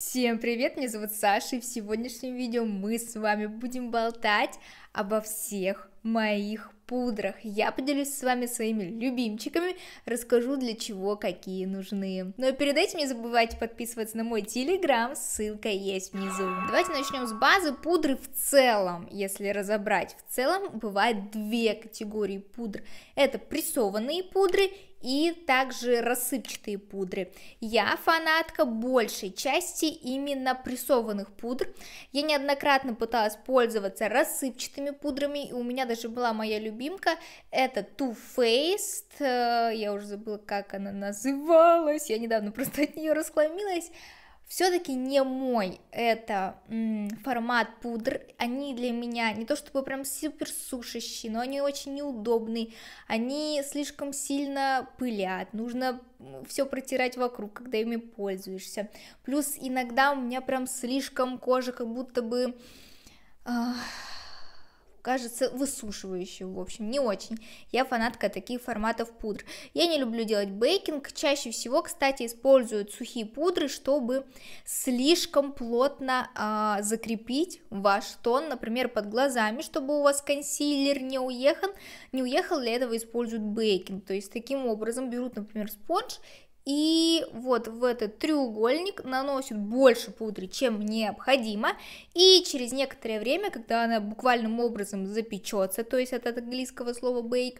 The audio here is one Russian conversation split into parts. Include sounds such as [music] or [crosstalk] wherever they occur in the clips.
Всем привет, меня зовут Саша, и в сегодняшнем видео мы с вами будем болтать обо всех моих пудрах. Я поделюсь с вами своими любимчиками, расскажу для чего какие нужны. Но перед этим не забывайте подписываться на мой телеграм, ссылка есть внизу. Давайте начнем с базы пудры в целом, если разобрать. В целом бывает две категории пудр. Это прессованные пудры и также рассыпчатые пудры. Я фанатка большей части именно прессованных пудр. Я неоднократно пыталась пользоваться рассыпчатыми разными пудрами, и у меня даже была моя любимка, это Too Faced, э, я уже забыла, как она называлась, я недавно [laughs] просто от нее расхламилась, все-таки не мой это м, формат пудр. Они для меня не то чтобы прям супер сушащие, но они очень неудобные. Они слишком сильно пылят. Нужно все протирать вокруг, когда ими пользуешься. Плюс иногда у меня прям слишком кожа как будто бы... Эх кажется высушивающим, в общем, не очень. Я фанатка таких форматов пудр. Я не люблю делать бейкинг, чаще всего, кстати, используют сухие пудры, чтобы слишком плотно а, закрепить ваш тон, например, под глазами, чтобы у вас консилер не уехал, не уехал, для этого используют бейкинг, то есть таким образом берут, например, спонж и вот в этот треугольник наносит больше пудры, чем необходимо, и через некоторое время, когда она буквальным образом запечется, то есть от английского слова bake,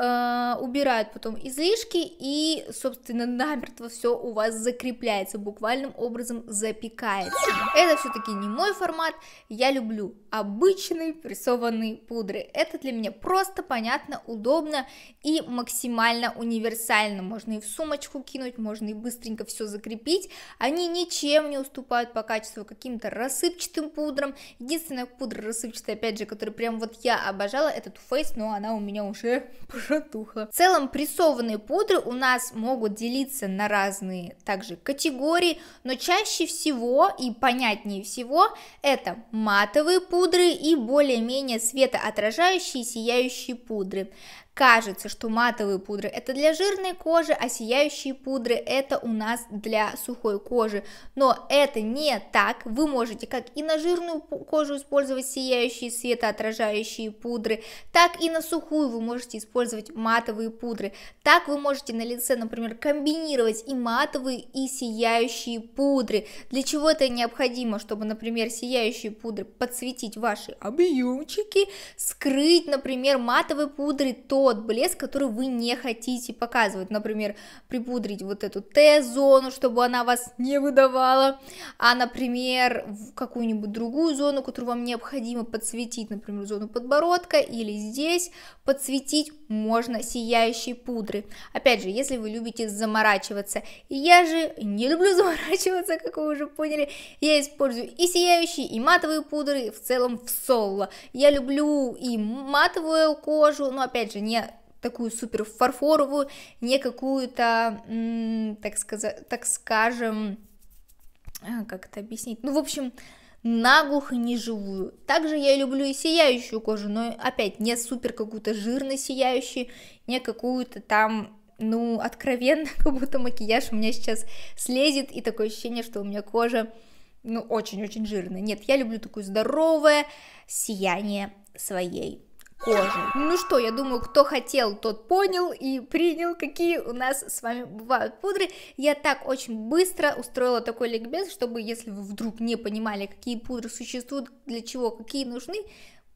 а, убирают потом излишки, и, собственно, намертво все у вас закрепляется, буквальным образом запекается. Это все-таки не мой формат, я люблю обычные прессованные пудры. Это для меня просто понятно, удобно и максимально универсально. Можно и в сумочку кинуть, можно и быстренько все закрепить. Они ничем не уступают по качеству каким-то рассыпчатым пудрам. Единственная пудра рассыпчатая, опять же, которую прям вот я обожала, это Too Faced, но она у меня уже кротуха. В целом прессованные пудры у нас могут делиться на разные также категории, но чаще всего и понятнее всего это матовые пудры и более-менее светоотражающие сияющие пудры кажется, что матовые пудры это для жирной кожи, а сияющие пудры это у нас для сухой кожи. Но это не так. Вы можете как и на жирную кожу использовать сияющие светоотражающие пудры, так и на сухую вы можете использовать матовые пудры. Так вы можете на лице, например, комбинировать и матовые, и сияющие пудры. Для чего это необходимо? Чтобы, например, сияющие пудры подсветить ваши объемчики, скрыть, например, матовые пудры, то тот блеск, который вы не хотите показывать. Например, припудрить вот эту Т-зону, чтобы она вас не выдавала, а, например, в какую-нибудь другую зону, которую вам необходимо подсветить, например, зону подбородка или здесь подсветить можно сияющей пудры. Опять же, если вы любите заморачиваться. Я же не люблю [laughs] заморачиваться, как вы уже поняли. Я использую и сияющие, и матовые пудры, в целом в соло. Я люблю и матовую кожу, но опять же, не такую супер фарфоровую, не какую-то, так, так скажем, э, как это объяснить, ну, в общем, наглухо неживую. Также я люблю и сияющую кожу, но опять не супер какую-то жирно сияющую, не какую-то там ну, откровенно, [laughs] как будто макияж у меня сейчас слезет, и такое ощущение, что у меня кожа, ну, очень-очень жирная. Нет, я люблю такое здоровое сияние своей кожей. Ну что, я думаю, кто хотел, тот понял и принял, какие у нас с вами бывают пудры. Я так очень быстро устроила такой ликбез, чтобы, если вы вдруг не понимали, какие пудры существуют, для чего, какие нужны,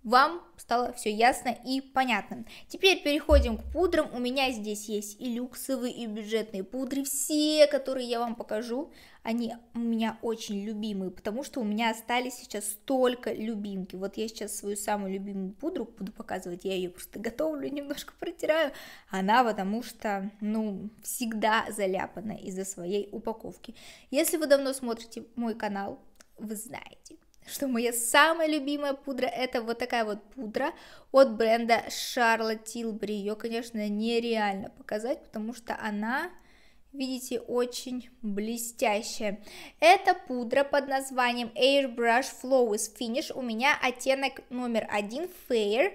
вам стало все ясно и понятно. Теперь переходим к пудрам. У меня здесь есть и люксовые, и бюджетные пудры. Все, которые я вам покажу, они у меня очень любимые, потому что у меня остались сейчас столько любимки. Вот я сейчас свою самую любимую пудру буду показывать, я ее просто готовлю, немножко протираю. Она потому что, ну, всегда заляпана из-за своей упаковки. Если вы давно смотрите мой канал, вы знаете, что моя самая любимая пудра это вот такая вот пудра от бренда Charlotte Tilbury. Ее, конечно, нереально показать, потому что она, видите, очень блестящая. это пудра под названием Airbrush Flawless Finish у меня оттенок номер один Fair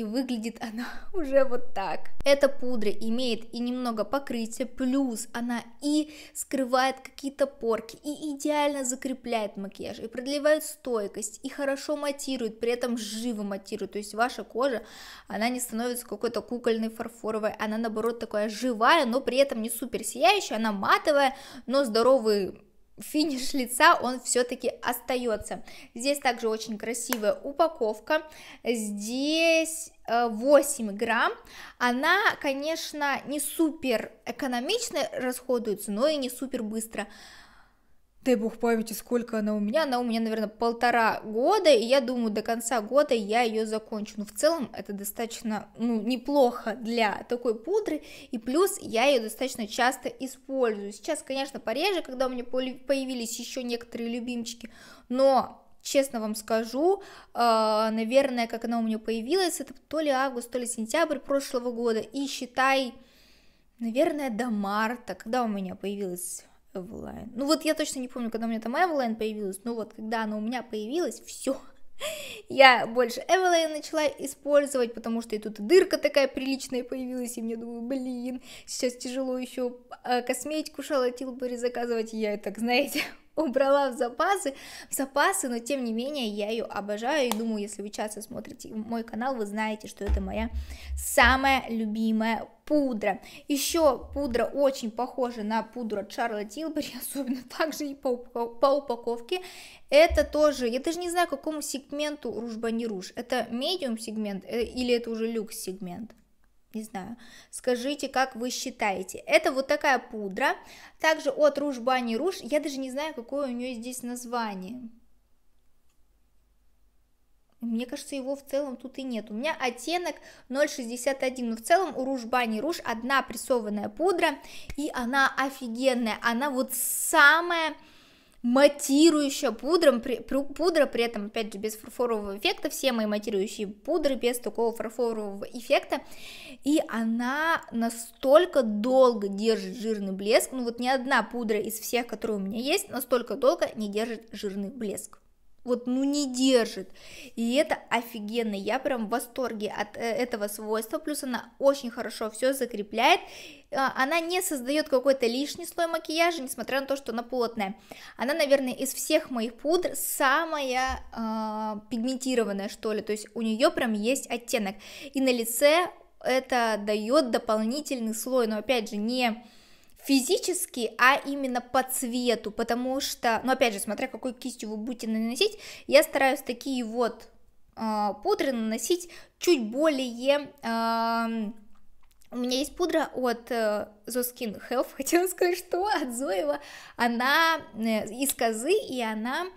и выглядит она [laughs] уже вот так. Эта пудра имеет и немного покрытия, плюс она и скрывает какие-то порки, и идеально закрепляет макияж, и продлевает стойкость, и хорошо матирует, при этом живо матирует, то есть ваша кожа, она не становится какой-то кукольной, фарфоровой, она наоборот такая живая, но при этом не супер сияющая, она матовая, но здоровый финиш лица он все-таки остается. Здесь также очень красивая упаковка. Здесь 8 э, грамм. Она, конечно, не супер экономично расходуется, но и не супер быстро дай бог памяти, сколько она у меня, она у меня, наверное, полтора года, и я думаю, до конца года я ее закончу. Но в целом это достаточно, ну, неплохо для такой пудры, и плюс я ее достаточно часто использую. Сейчас, конечно, пореже, когда у меня появились еще некоторые любимчики, но честно вам скажу, а, наверное, как она у меня появилась, это то ли август, то ли сентябрь прошлого года, и считай, наверное, до марта, когда у меня появилась Эвелайн. Ну вот я точно не помню, когда у меня там Эвелайн появилась, но вот когда она у меня появилась, все. [laughs] Я больше Эвелайн начала использовать, потому что и тут дырка такая приличная появилась, и мне думаю, блин, сейчас тяжело еще а, косметику шалотил бы заказывать, я и так, знаете, убрала в запасы, в запасы, но тем не менее я ее обожаю и думаю, если вы часто смотрите мой канал, вы знаете, что это моя самая любимая пудра. Еще пудра очень похожа на пудру от Шарла Тилбери, [laughs] особенно также и по, по упаковке. Это тоже, я даже не знаю, какому сегменту ружба не руж. Это медиум сегмент э, или это уже люкс сегмент? не знаю, скажите, как вы считаете. Это вот такая пудра, также от Руж Бани Руж, я даже не знаю, какое у нее здесь название. Мне кажется, его в целом тут и нет. У меня оттенок 0,61, но в целом у Руж Бани Руж одна прессованная пудра, и она офигенная, она вот самая матирующая пудром, пудра при этом, опять же, без фарфорового эффекта, все мои матирующие пудры без такого фарфорового эффекта, и она настолько долго держит жирный блеск, ну вот ни одна пудра из всех, которые у меня есть, настолько долго не держит жирный блеск вот ну не держит. И это офигенно, я прям в восторге от э, этого свойства, плюс она очень хорошо все закрепляет, а, она не создает какой-то лишний слой макияжа, несмотря на то, что она плотная. Она, наверное, из всех моих пудр самая э, пигментированная, что ли, то есть у нее прям есть оттенок. И на лице это дает дополнительный слой, но опять же не физически, а именно по цвету, потому что, ну опять же, смотря какой кистью вы будете наносить, я стараюсь такие вот э, пудры наносить чуть более... Э, у меня есть пудра от э, Zoskin Health, [laughs] хотела сказать, что от Зоева, она э, из козы, и она э,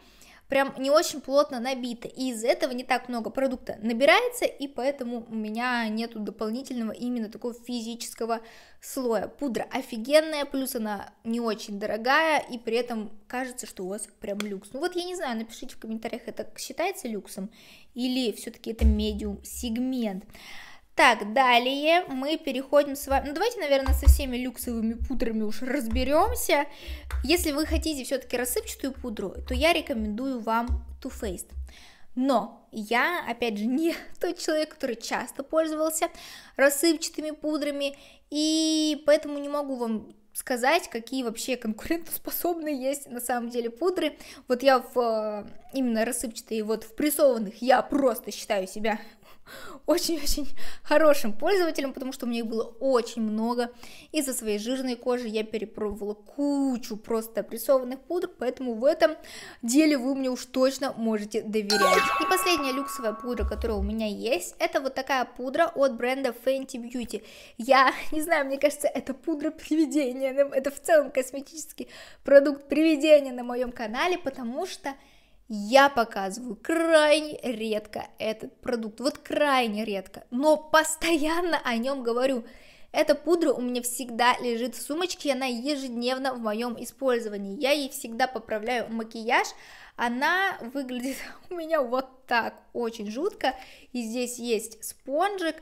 прям не очень плотно набиты, и из этого не так много продукта набирается, и поэтому у меня нету дополнительного именно такого физического слоя. Пудра офигенная, плюс она не очень дорогая, и при этом кажется, что у вас прям люкс. Ну вот я не знаю, напишите в комментариях, это считается люксом или все-таки это медиум сегмент. Так, далее мы переходим с вами... Ну, давайте, наверное, со всеми люксовыми пудрами уж разберемся. Если вы хотите все-таки рассыпчатую пудру, то я рекомендую вам Too Faced. Но я, опять же, [laughs] не тот человек, который часто пользовался рассыпчатыми пудрами, и поэтому не могу вам сказать, какие вообще конкурентоспособны есть на самом деле пудры. Вот я в э, именно рассыпчатые, вот в прессованных я просто считаю себя очень-очень хорошим пользователем, потому что у меня их было очень много. Из-за своей жирной кожи я перепробовала кучу просто опрессованных пудр, поэтому в этом деле вы мне уж точно можете доверять. И последняя люксовая пудра, которая у меня есть, это вот такая пудра от бренда Fenty Beauty. Я [laughs] не знаю, мне кажется, это пудра привидения, это в целом косметический продукт привидения на моем канале, потому что я показываю крайне редко этот продукт, вот крайне редко, но постоянно о нем говорю. Эта пудра у меня всегда лежит в сумочке, она ежедневно в моем использовании. Я ей всегда поправляю макияж, она выглядит [laughs] у меня вот так, очень жутко. И здесь есть спонжик,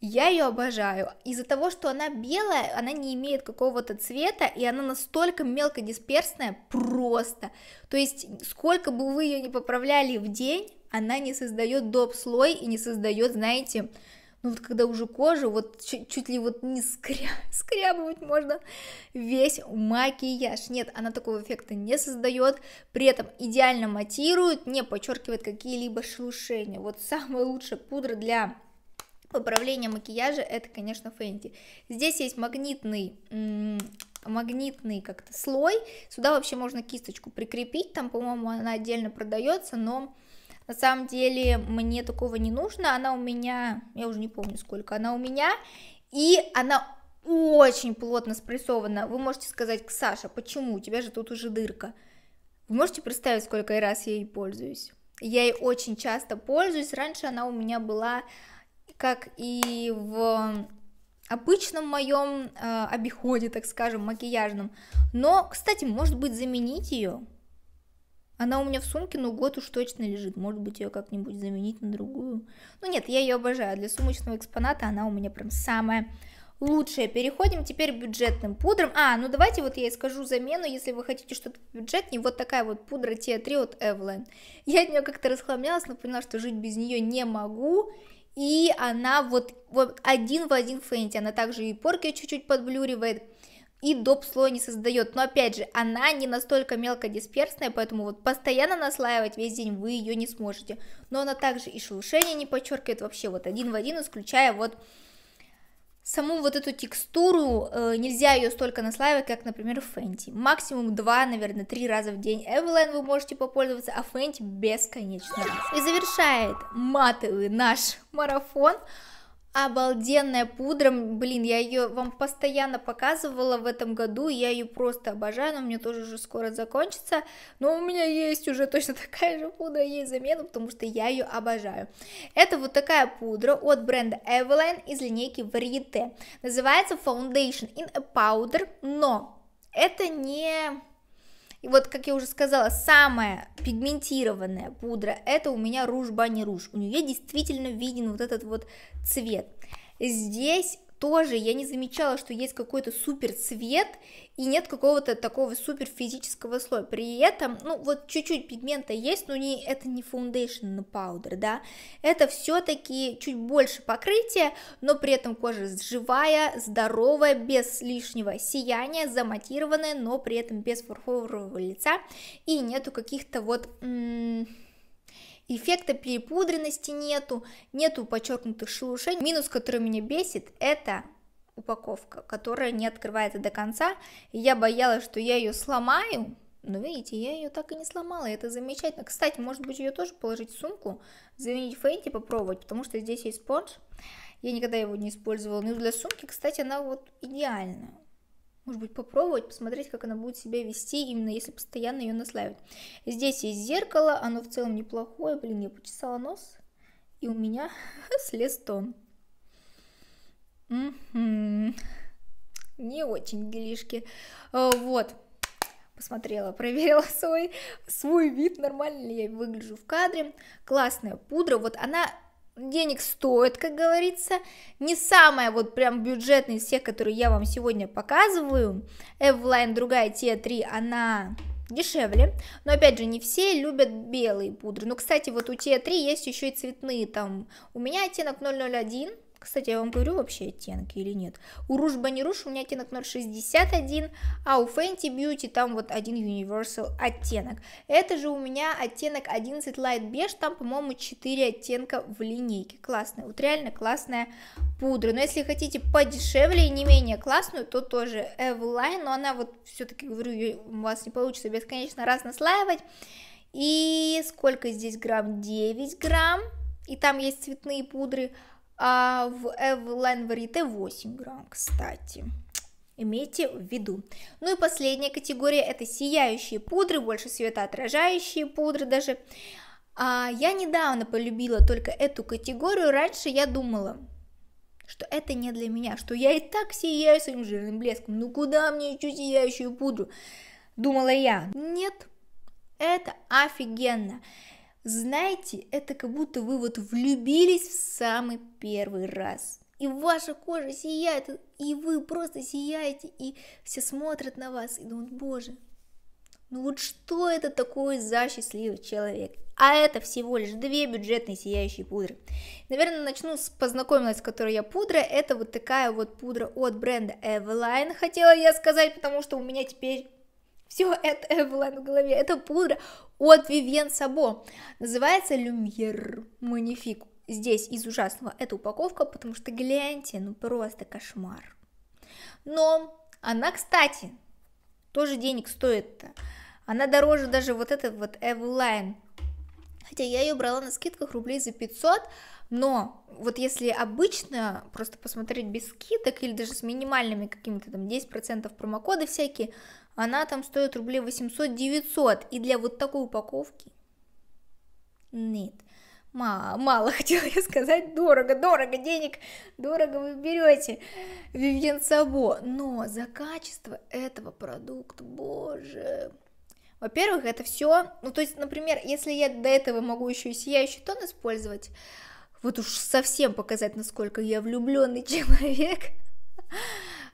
я ее обожаю. Из-за того, что она белая, она не имеет какого-то цвета, и она настолько мелкодисперсная просто. То есть, сколько бы вы ее не поправляли в день, она не создает доп. слой и не создает, знаете, ну вот когда уже кожу, вот чуть, чуть ли вот не скря... [laughs] скрябывать можно весь макияж. Нет, она такого эффекта не создает, при этом идеально матирует, не подчеркивает какие-либо шелушения. Вот самая лучшая пудра для Поправление макияжа это, конечно, фенти. Здесь есть магнитный, магнитный как-то слой. Сюда вообще можно кисточку прикрепить. Там, по-моему, она отдельно продается, но на самом деле мне такого не нужно. Она у меня, я уже не помню сколько, она у меня. И она очень плотно спрессована. Вы можете сказать, Саша, почему? У тебя же тут уже дырка. Вы можете представить, сколько раз я ей пользуюсь? Я ей очень часто пользуюсь. Раньше она у меня была как и в обычном моем э, обиходе, так скажем, макияжном. Но, кстати, может быть, заменить ее. Она у меня в сумке, но год уж точно лежит. Может быть, ее как-нибудь заменить на другую. Ну нет, я ее обожаю. Для сумочного экспоната она у меня прям самая лучшая. Переходим теперь к бюджетным пудрам. А, ну давайте вот я и скажу замену, если вы хотите что-то бюджетнее. Вот такая вот пудра Театри от Эвлен. Я от нее как-то расхламлялась, но поняла, что жить без нее не могу и она вот, вот один в один фенти она также и порки чуть-чуть подблюривает, и доп слой не создает. Но опять же, она не настолько мелко дисперсная, поэтому вот постоянно наслаивать весь день вы ее не сможете. Но она также и шелушение не подчеркивает вообще вот один в один, исключая вот Саму вот эту текстуру э, нельзя ее столько наслаивать, как, например, Фенти. Максимум 2, наверное, 3 раза в день Эвелайн вы можете попользоваться, а Фенти бесконечно И завершает матовый наш марафон обалденная пудра, блин, я ее вам постоянно показывала в этом году, я ее просто обожаю, но мне тоже уже скоро закончится, но у меня есть уже точно [laughs] такая же пудра, есть замена, потому что я ее обожаю. Это вот такая пудра от бренда Evelyn из линейки Varieté, называется Foundation in a Powder, но это не и вот, как я уже сказала, самая пигментированная пудра, это у меня Rouge Bunny Rouge. У нее действительно виден вот этот вот цвет. Здесь тоже я не замечала, что есть какой-то супер цвет и нет какого-то такого супер физического слоя. При этом, ну вот чуть-чуть пигмента есть, но не, это не фундейшн на паудер, да, это все-таки чуть больше покрытия, но при этом кожа живая, здоровая, без лишнего сияния, заматированная, но при этом без фарфорового лица и нету каких-то вот... М- эффекта перепудренности нету, нету подчеркнутых шелушений. Минус, который меня бесит, это упаковка, которая не открывается до конца. Я боялась, что я ее сломаю, но видите, я ее так и не сломала, это замечательно. Кстати, может быть, ее тоже положить в сумку, заменить фейнти, попробовать, потому что здесь есть спонж. Я никогда его не использовала, но для сумки, кстати, она вот идеальная может быть, попробовать, посмотреть, как она будет себя вести, именно если постоянно ее наслаивать. Здесь есть зеркало, оно в целом неплохое. Блин, я почесала нос, и у меня [laughs] слез тон. Не очень делишки. А, вот, посмотрела, проверила свой, свой вид, нормально ли я выгляжу в кадре. Классная пудра, вот она денег стоит, как говорится, не самая вот прям бюджетная из всех, которые я вам сегодня показываю, Эвлайн другая Т3, она дешевле, но опять же не все любят белые пудры, ну кстати вот у Т3 есть еще и цветные там, у меня оттенок 001, кстати, я вам говорю вообще оттенки или нет. У Rouge Bunny Rouge у меня оттенок 0,61, а у Fenty Beauty там вот один Universal оттенок. Это же у меня оттенок 11 Light Beige, там, по-моему, 4 оттенка в линейке. Классная, вот реально классная пудра. Но если хотите подешевле и не менее классную, то тоже Eveline, но она вот все-таки, говорю, у вас не получится бесконечно раз разнослаивать. И сколько здесь грамм? 9 грамм. И там есть цветные пудры. А в Evelyn Varieté 8 грамм, кстати. Имейте в виду. Ну и последняя категория это сияющие пудры, больше светоотражающие пудры даже. А, я недавно полюбила только эту категорию. Раньше я думала, что это не для меня, что я и так сияю своим жирным блеском. Ну куда мне еще сияющую пудру? Думала я. Нет, это офигенно. Знаете, это как будто вы вот влюбились в самый первый раз. И ваша кожа сияет, и вы просто сияете, и все смотрят на вас и думают, боже, ну вот что это такое за счастливый человек? А это всего лишь две бюджетные сияющие пудры. Наверное, начну с познакомилась, с которой я пудра. Это вот такая вот пудра от бренда Eveline, хотела я сказать, потому что у меня теперь все это Эвелайн в голове, это пудра от Вивен Сабо. Называется Люмьер Манифик. Здесь из ужасного эта упаковка, потому что гляньте, ну просто кошмар. Но она, кстати, тоже денег стоит-то. Она дороже даже вот этот вот Эвелайн. Хотя я ее брала на скидках рублей за 500, но вот если обычно просто посмотреть без скидок или даже с минимальными какими-то там 10% промокоды всякие, она там стоит рублей 800-900. И для вот такой упаковки нет. Мало, мало [laughs] хотела я сказать, дорого, дорого денег, дорого вы берете, Вивьен Сабо. Но за качество этого продукта, боже, во-первых, это все, ну то есть, например, если я до этого могу еще и сияющий тон использовать, вот уж совсем показать, насколько я влюбленный [laughs] человек,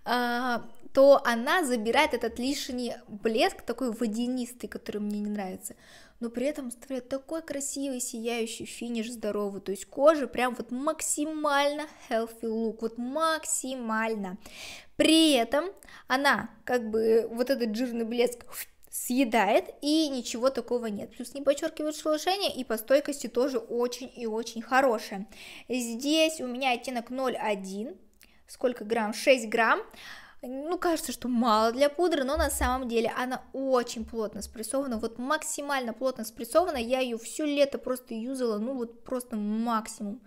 а, то она забирает этот лишний блеск, такой водянистый, который мне не нравится, но при этом оставляет такой красивый, сияющий финиш здоровый, то есть кожа прям вот максимально healthy look, вот максимально. При этом она как бы вот этот жирный блеск съедает, и ничего такого нет. Плюс не подчеркивает шелушение, и по стойкости тоже очень и очень хорошая. Здесь у меня оттенок 0,1, сколько грамм? 6 грамм. Ну, кажется, что мало для пудры, но на самом деле она очень плотно спрессована, вот максимально плотно спрессована, я ее все лето просто юзала, ну вот просто максимум.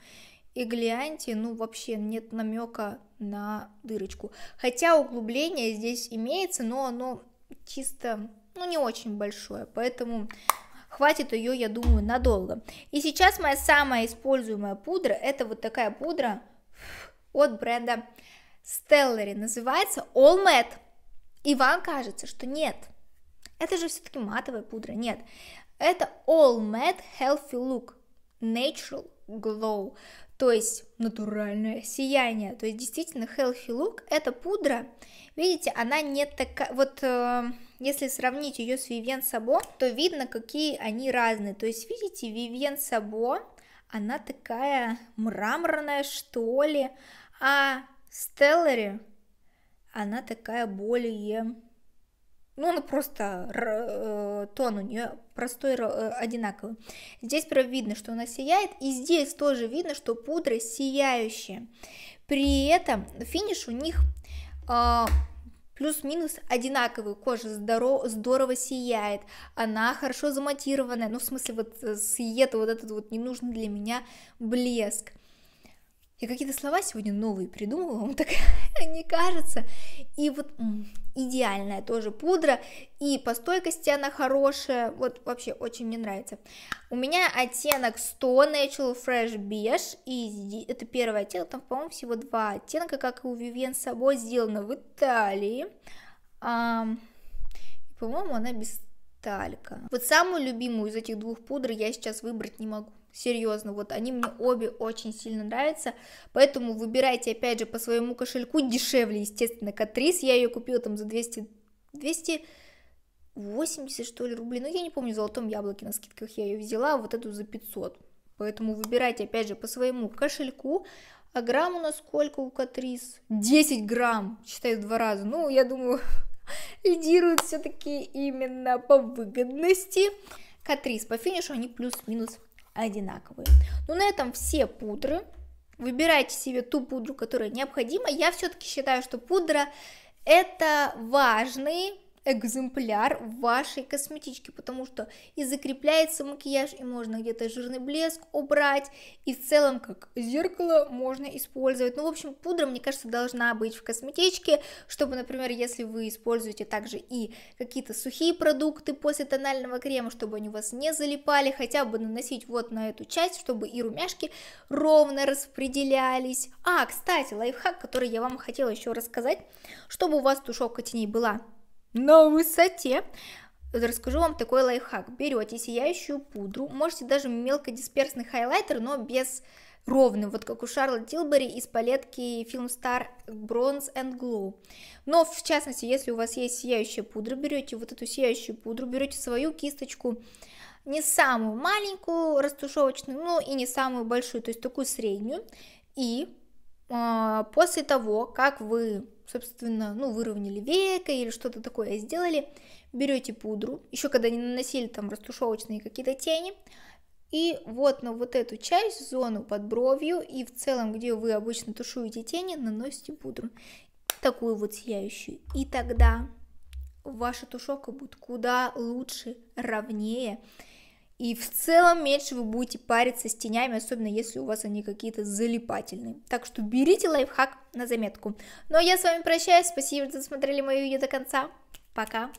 И гляньте, ну вообще нет намека на дырочку. Хотя углубление здесь имеется, но оно чисто ну, не очень большое, поэтому хватит ее, я думаю, надолго. И сейчас моя самая используемая пудра, это вот такая пудра от бренда Stellary, называется All Matte. И вам кажется, что нет, это же все-таки матовая пудра, нет. Это All Matte Healthy Look Natural Glow то есть натуральное сияние, то есть действительно healthy look, это пудра, видите, она не такая, вот э, если сравнить ее с Vivien Sabo, то видно, какие они разные, то есть видите, Vivien Sabo, она такая мраморная, что ли, а Stellary, она такая более ну, она просто э, тон у нее простой, э, одинаковый. Здесь прям видно, что она сияет, и здесь тоже видно, что пудра сияющая. При этом финиш у них э, плюс-минус одинаковый, кожа здорово, здорово сияет, она хорошо заматированная, ну, в смысле, вот э, съета вот этот вот ненужный для меня блеск. Я какие-то слова сегодня новые придумывала, вам так [laughs] не кажется. И вот идеальная тоже пудра, и по стойкости она хорошая, вот вообще очень мне нравится. У меня оттенок 100 Natural Fresh Beige, и это первый оттенок, там, по-моему, всего два оттенка, как и у Vivienne Sabo, сделано в Италии. А, по-моему, она без талька. Вот самую любимую из этих двух пудр я сейчас выбрать не могу. Серьезно, вот они мне обе очень сильно нравятся, поэтому выбирайте, опять же, по своему кошельку дешевле, естественно, Катрис, я ее купила там за 200, 200 80, что ли, рублей, ну, я не помню, в золотом яблоке на скидках я ее взяла, а вот эту за 500, поэтому выбирайте, опять же, по своему кошельку, а грамм у нас сколько у Катрис? 10 грамм, считаю два раза. Ну, я думаю, [laughs] лидирует все-таки именно по выгодности. Катрис по финишу они плюс-минус одинаковые. Ну, на этом все пудры. Выбирайте себе ту пудру, которая необходима. Я все-таки считаю, что пудра это важный экземпляр вашей косметички, потому что и закрепляется макияж, и можно где-то жирный блеск убрать, и в целом как зеркало можно использовать. Ну, в общем, пудра, мне кажется, должна быть в косметичке, чтобы, например, если вы используете также и какие-то сухие продукты после тонального крема, чтобы они у вас не залипали, хотя бы наносить вот на эту часть, чтобы и румяшки ровно распределялись. А, кстати, лайфхак, который я вам хотела еще рассказать, чтобы у вас тушевка теней была на высоте, расскажу вам такой лайфхак. Берете сияющую пудру, можете даже мелкодисперсный хайлайтер, но без ровным, вот как у Шарлотт Тилбери из палетки Film Star Bronze and Glow. Но, в частности, если у вас есть сияющая пудра, берете вот эту сияющую пудру, берете свою кисточку, не самую маленькую растушевочную, ну и не самую большую, то есть такую среднюю, и э, после того, как вы собственно, ну, выровняли века или что-то такое сделали, берете пудру, еще когда не наносили там растушевочные какие-то тени, и вот на вот эту часть, зону под бровью и в целом, где вы обычно тушуете тени, наносите пудру. Такую вот сияющую. И тогда ваша тушевка будет куда лучше, ровнее, и в целом меньше вы будете париться с тенями, особенно если у вас они какие-то залипательные. Так что берите лайфхак на заметку. Ну а я с вами прощаюсь, спасибо, что смотрели мое видео до конца. Пока!